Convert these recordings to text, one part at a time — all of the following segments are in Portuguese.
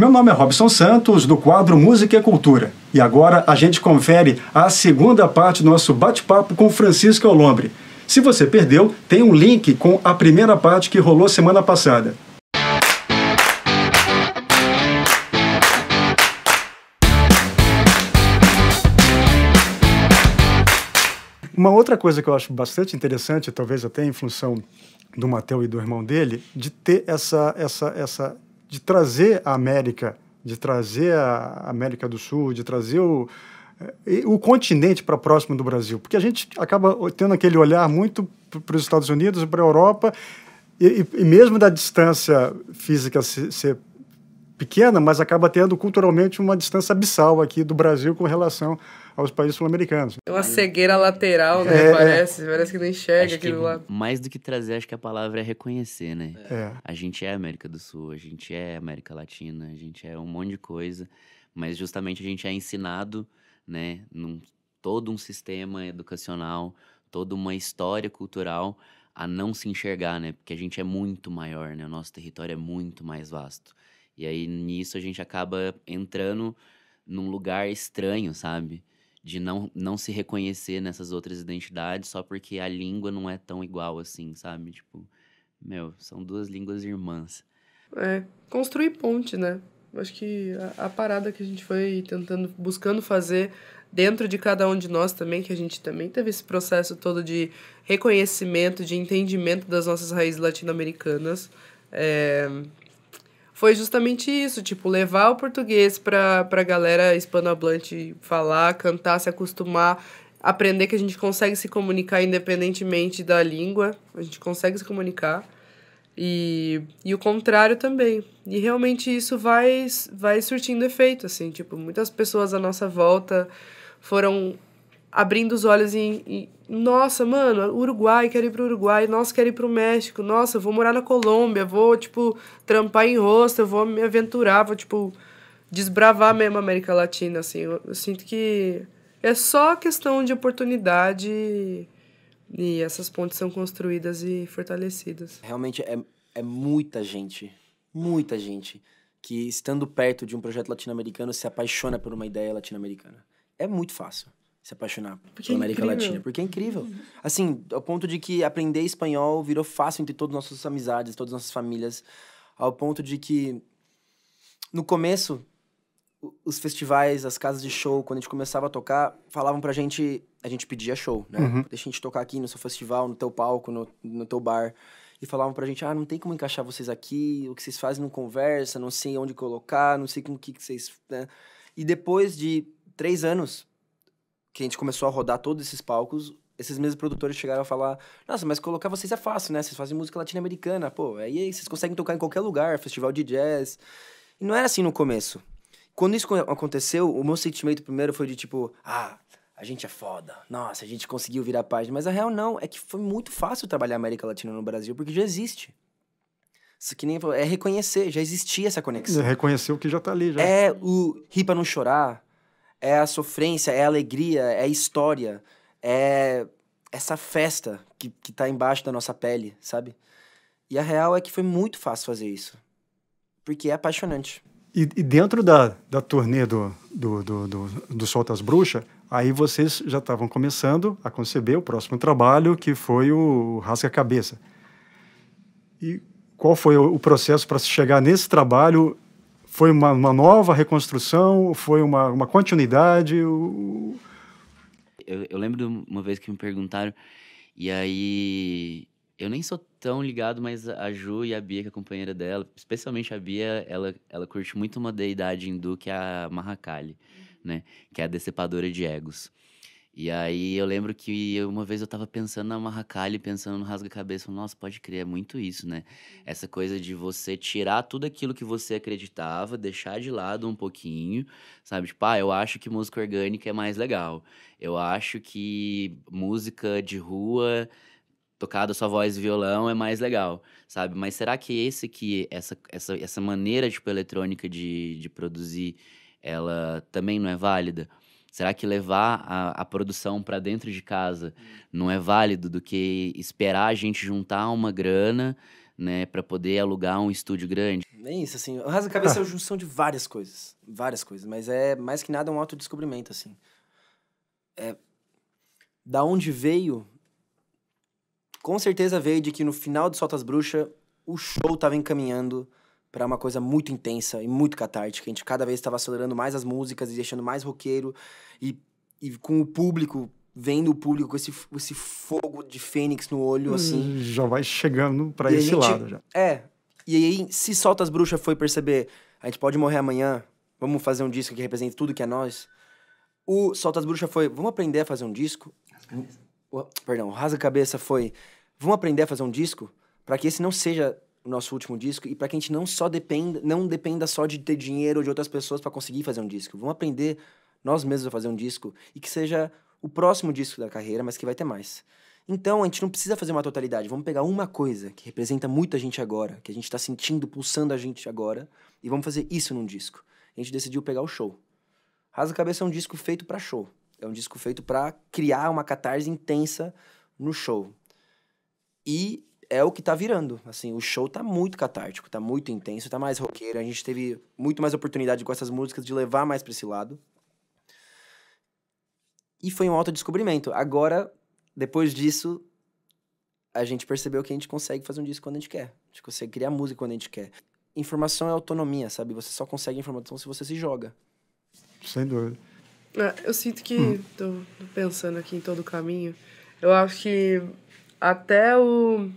Meu nome é Robson Santos, do quadro Música e Cultura. E agora a gente confere a segunda parte do nosso bate-papo com Francisco Alombre. Se você perdeu, tem um link com a primeira parte que rolou semana passada. Uma outra coisa que eu acho bastante interessante, talvez até em função do Mateu e do irmão dele, de ter essa, essa, essa de trazer a América, de trazer a América do Sul, de trazer o, eh, o continente para próximo do Brasil, porque a gente acaba tendo aquele olhar muito para os Estados Unidos, para a Europa, e, e, mesmo da distância física ser, ser pequena, mas acaba tendo culturalmente uma distância abissal aqui do Brasil com relação aos países sul-americanos. É uma cegueira lateral, né? É, é. parece, é. parece que não enxerga aquilo lá. Mais do que trazer, acho que a palavra é reconhecer, né? É. A gente é América do Sul, a gente é América Latina, a gente é um monte de coisa, mas justamente a gente é ensinado, né, num todo um sistema educacional, toda uma história cultural a não se enxergar, né? Porque a gente é muito maior, né? O nosso território é muito mais vasto. E aí nisso a gente acaba entrando num lugar estranho, sabe? De não, não se reconhecer nessas outras identidades só porque a língua não é tão igual assim, sabe? Tipo, meu, são duas línguas irmãs. É, construir ponte, né? Acho que a, a parada que a gente foi tentando, buscando fazer dentro de cada um de nós também, que a gente também teve esse processo todo de reconhecimento, de entendimento das nossas raízes latino-americanas. É, foi justamente isso, tipo, levar o português para pra galera hispanohablante falar, cantar, se acostumar, aprender que a gente consegue se comunicar independentemente da língua, a gente consegue se comunicar. E, e o contrário também. E realmente isso vai, vai surtindo efeito, assim, tipo, muitas pessoas à nossa volta foram abrindo os olhos e, nossa, mano, Uruguai, quero ir pro Uruguai, nossa, quero ir pro México, nossa, vou morar na Colômbia, vou, tipo, trampar em rosto, vou me aventurar, vou, tipo, desbravar mesmo a América Latina, assim. Eu, eu sinto que é só questão de oportunidade e essas pontes são construídas e fortalecidas. Realmente é, é muita gente, muita gente que, estando perto de um projeto latino-americano, se apaixona por uma ideia latino-americana. É muito fácil se apaixonar Porque pela é América é Latina. Porque é incrível. Uhum. Assim, ao ponto de que aprender espanhol virou fácil entre todas as nossas amizades, todas as nossas famílias. Ao ponto de que, no começo, os festivais, as casas de show, quando a gente começava a tocar, falavam pra gente... A gente pedia show, né? Uhum. Deixa a gente tocar aqui no seu festival, no teu palco, no, no teu bar e falavam pra gente, ah, não tem como encaixar vocês aqui, o que vocês fazem não conversa, não sei onde colocar, não sei com o que, que vocês... Né? E depois de três anos, que a gente começou a rodar todos esses palcos, esses mesmos produtores chegaram a falar: Nossa, mas colocar vocês é fácil, né? Vocês fazem música latino-americana, pô, aí vocês conseguem tocar em qualquer lugar, festival de jazz. E não era assim no começo. Quando isso aconteceu, o meu sentimento primeiro foi de tipo: Ah, a gente é foda, nossa, a gente conseguiu virar página. Mas a real não, é que foi muito fácil trabalhar América Latina no Brasil, porque já existe. Isso que nem é reconhecer, já existia essa conexão. É reconhecer o que já tá ali, já. É o Ripa Não Chorar, é a sofrência, é a alegria, é a história, é essa festa que, que tá embaixo da nossa pele, sabe? E a real é que foi muito fácil fazer isso. Porque é apaixonante. E, e dentro da, da turnê do, do, do, do, do Solta as Bruxas, aí vocês já estavam começando a conceber o próximo trabalho, que foi o Rasga Cabeça. E qual foi o processo para se chegar nesse trabalho foi uma, uma nova reconstrução? Foi uma, uma continuidade? Eu, eu lembro de uma vez que me perguntaram, e aí eu nem sou tão ligado, mas a Ju e a Bia, que é a companheira dela, especialmente a Bia, ela, ela curte muito uma deidade hindu que é a Mahakali, né? Que é a decepadora de egos. E aí eu lembro que uma vez eu tava pensando na Marracalha, pensando no rasga-cabeça, falando, nossa, pode crer, é muito isso, né? Uhum. Essa coisa de você tirar tudo aquilo que você acreditava, deixar de lado um pouquinho, sabe? Tipo, ah, eu acho que música orgânica é mais legal. Eu acho que música de rua tocada sua voz e violão é mais legal, sabe? Mas será que esse que essa essa, essa maneira tipo eletrônica de, de produzir ela também não é válida? Será que levar a, a produção para dentro de casa hum. não é válido do que esperar a gente juntar uma grana, né, para poder alugar um estúdio grande? É isso, assim. O Rasa Cabeça é a junção de várias coisas. Várias coisas. Mas é mais que nada um autodescobrimento, assim. É, da onde veio, com certeza veio de que no final de Soltas Bruxas, o show tava encaminhando para uma coisa muito intensa e muito catártica. A gente cada vez estava acelerando mais as músicas e deixando mais roqueiro e, e com o público vendo o público com esse, esse fogo de fênix no olho, hum, assim. Já vai chegando para esse gente, lado já. É. E aí, se Solta as Bruxas foi perceber, a gente pode morrer amanhã, vamos fazer um disco que represente tudo que é nós. O Solta as Bruxas foi, vamos aprender a fazer um disco. O, perdão, o rasa Cabeça foi, vamos aprender a fazer um disco para que esse não seja o nosso último disco e para que a gente não só dependa, não dependa só de ter dinheiro ou de outras pessoas para conseguir fazer um disco. Vamos aprender nós mesmos a fazer um disco e que seja o próximo disco da carreira, mas que vai ter mais. Então, a gente não precisa fazer uma totalidade. Vamos pegar uma coisa que representa muita gente agora, que a gente está sentindo, pulsando a gente agora, e vamos fazer isso num disco. A gente decidiu pegar o show. Rasa Cabeça é um disco feito para show. É um disco feito para criar uma catarse intensa no show. E é o que tá virando. Assim, o show tá muito catártico, tá muito intenso, tá mais roqueiro. A gente teve muito mais oportunidade com essas músicas de levar mais pra esse lado. E foi um autodescobrimento. Agora, depois disso, a gente percebeu que a gente consegue fazer um disco quando a gente quer. A gente consegue criar música quando a gente quer. Informação é autonomia, sabe? Você só consegue informação se você se joga. Sem dúvida. Ah, eu sinto que, hum. tô pensando aqui em todo o caminho, eu acho que até o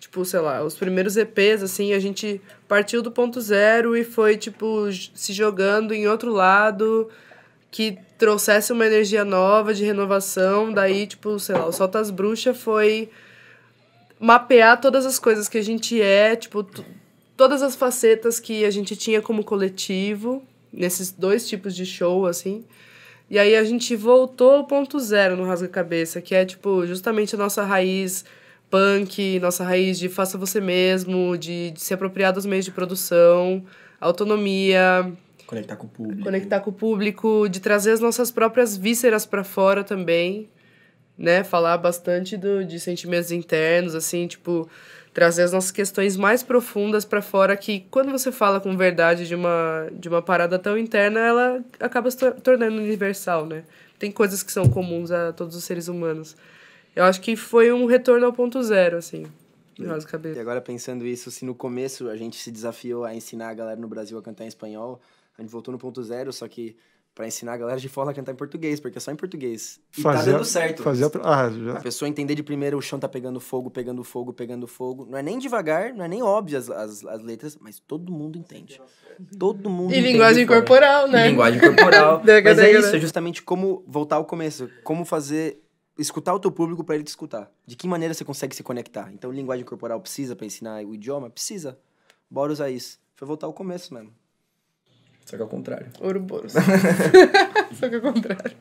Tipo, sei lá, os primeiros EPs, assim, a gente partiu do ponto zero e foi, tipo, se jogando em outro lado que trouxesse uma energia nova de renovação. Daí, tipo, sei lá, o Solta as Bruxas foi mapear todas as coisas que a gente é, tipo, todas as facetas que a gente tinha como coletivo, nesses dois tipos de show, assim. E aí a gente voltou ao ponto zero no Rasga Cabeça, que é, tipo, justamente a nossa raiz punk, nossa raiz de faça você mesmo, de, de se apropriar dos meios de produção, autonomia. Conectar com o público. Conectar com o público, de trazer as nossas próprias vísceras para fora também, né? Falar bastante do, de sentimentos internos, assim, tipo, trazer as nossas questões mais profundas para fora, que quando você fala com verdade de uma, de uma parada tão interna, ela acaba se tornando universal, né? Tem coisas que são comuns a todos os seres humanos. Eu acho que foi um retorno ao ponto zero, assim. E agora pensando isso, se no começo a gente se desafiou a ensinar a galera no Brasil a cantar em espanhol, a gente voltou no ponto zero, só que para ensinar a galera de fora a cantar em português, porque é só em português. E tá fazer, tá dando certo. Fazer a, ah, já. a pessoa entender de primeira o chão tá pegando fogo, pegando fogo, pegando fogo. Não é nem devagar, não é nem óbvio as, as, as letras, mas todo mundo entende. Todo mundo e entende. E linguagem corporal, né? E linguagem corporal. mas é isso, é justamente como voltar ao começo. Como fazer escutar o teu público para ele te escutar. De que maneira você consegue se conectar? Então, linguagem corporal precisa para ensinar o idioma? Precisa. Bora usar isso. Foi voltar ao começo mesmo. Só que ao é contrário. Ouroboros. Só que ao é contrário.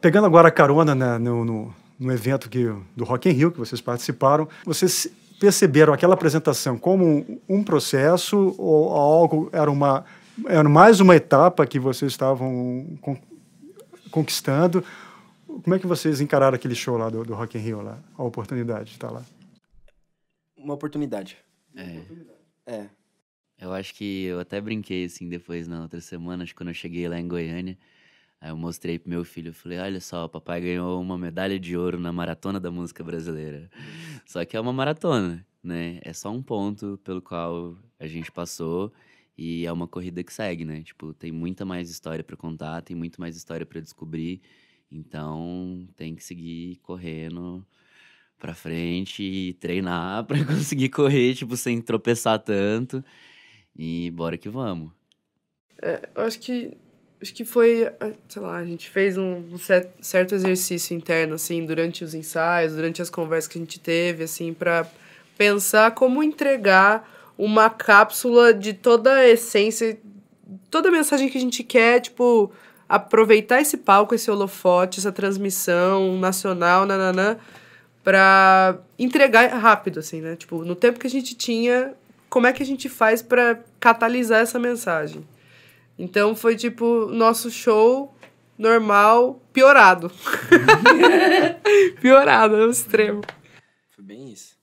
Pegando agora a carona né, no, no, no, evento que, do Rock in Rio que vocês participaram, vocês perceberam aquela apresentação como um processo ou algo era uma era mais uma etapa que vocês estavam conquistando como é que vocês encararam aquele show lá do, do Rock in Rio, lá? A oportunidade de estar tá lá. Uma oportunidade. É. É. Eu acho que eu até brinquei, assim, depois na outra semana, acho que quando eu cheguei lá em Goiânia, aí eu mostrei pro meu filho, eu falei, olha só, o papai ganhou uma medalha de ouro na Maratona da Música Brasileira. Só que é uma maratona, né? É só um ponto pelo qual a gente passou e é uma corrida que segue, né? Tipo, tem muita mais história para contar, tem muito mais história para descobrir então, tem que seguir correndo para frente e treinar para conseguir correr, tipo, sem tropeçar tanto. E bora que vamos. É, eu acho que acho que foi, ah, sei lá, a gente fez um certo exercício interno assim durante os ensaios, durante as conversas que a gente teve assim para pensar como entregar uma cápsula de toda a essência, toda a mensagem que a gente quer, tipo, aproveitar esse palco, esse holofote, essa transmissão nacional, nananã, para entregar rápido, assim, né? Tipo, no tempo que a gente tinha, como é que a gente faz para catalisar essa mensagem? Então foi tipo nosso show normal piorado. piorado, é um extremo. Foi bem isso.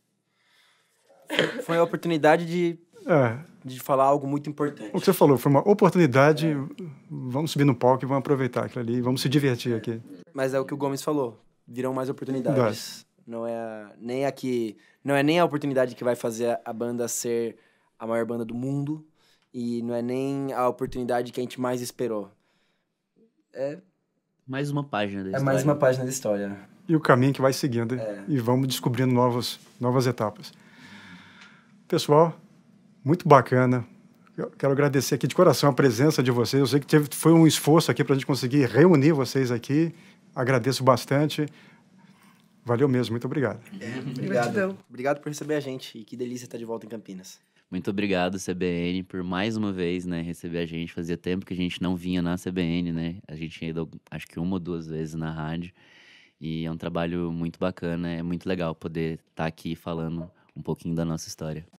Foi a oportunidade de é. De falar algo muito importante. O que você falou, foi uma oportunidade. É. Vamos subir no palco e vamos aproveitar aquilo ali, vamos se divertir aqui. Mas é o que o Gomes falou: virão mais oportunidades. Não é a, nem a não é nem a oportunidade que vai fazer a banda ser a maior banda do mundo e não é nem a oportunidade que a gente mais esperou. É mais uma página da é história. É mais uma página da história. E o caminho que vai seguindo é. e vamos descobrindo novos, novas etapas. Pessoal, muito bacana. Eu quero agradecer aqui de coração a presença de vocês. Eu sei que teve, foi um esforço aqui para a gente conseguir reunir vocês aqui. Agradeço bastante. Valeu mesmo, muito obrigado. É, obrigado. Obrigado por receber a gente e que delícia estar de volta em Campinas. Muito obrigado, CBN, por mais uma vez, né, receber a gente. Fazia tempo que a gente não vinha na CBN, né? A gente tinha ido, acho que uma ou duas vezes na rádio. E é um trabalho muito bacana, é muito legal poder estar tá aqui falando um pouquinho da nossa história.